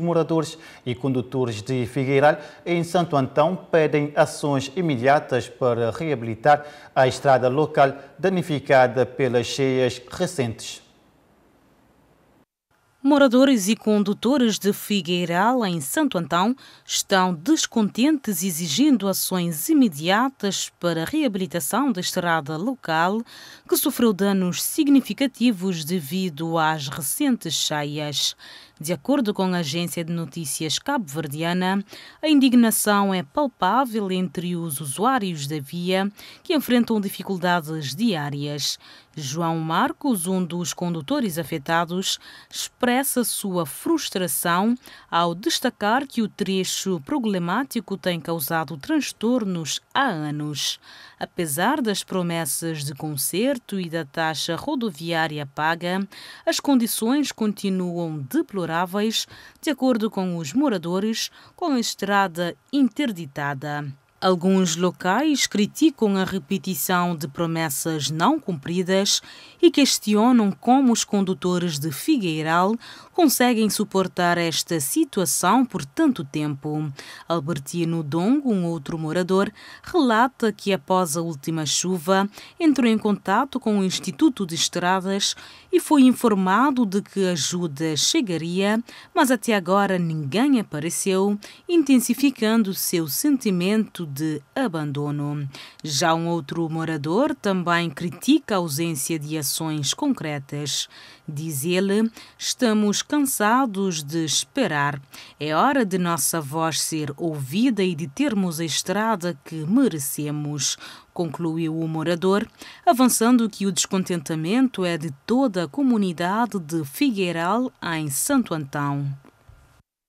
moradores e condutores de Figueiral em Santo Antão pedem ações imediatas para reabilitar a estrada local danificada pelas cheias recentes. Moradores e condutores de Figueiral, em Santo Antão, estão descontentes exigindo ações imediatas para a reabilitação da estrada local, que sofreu danos significativos devido às recentes cheias. De acordo com a agência de notícias cabo-verdiana, a indignação é palpável entre os usuários da via, que enfrentam dificuldades diárias. João Marcos, um dos condutores afetados, expressa expressa sua frustração ao destacar que o trecho problemático tem causado transtornos há anos. Apesar das promessas de conserto e da taxa rodoviária paga, as condições continuam deploráveis, de acordo com os moradores, com a estrada interditada. Alguns locais criticam a repetição de promessas não cumpridas e questionam como os condutores de Figueiral conseguem suportar esta situação por tanto tempo. Albertino Dongo, um outro morador, relata que após a última chuva entrou em contato com o Instituto de Estradas e foi informado de que ajuda chegaria, mas até agora ninguém apareceu, intensificando seu sentimento de abandono. Já um outro morador também critica a ausência de ações concretas. Diz ele: estamos cansados de esperar. É hora de nossa voz ser ouvida e de termos a estrada que merecemos concluiu o morador, avançando que o descontentamento é de toda a comunidade de Figueiral, em Santo Antão.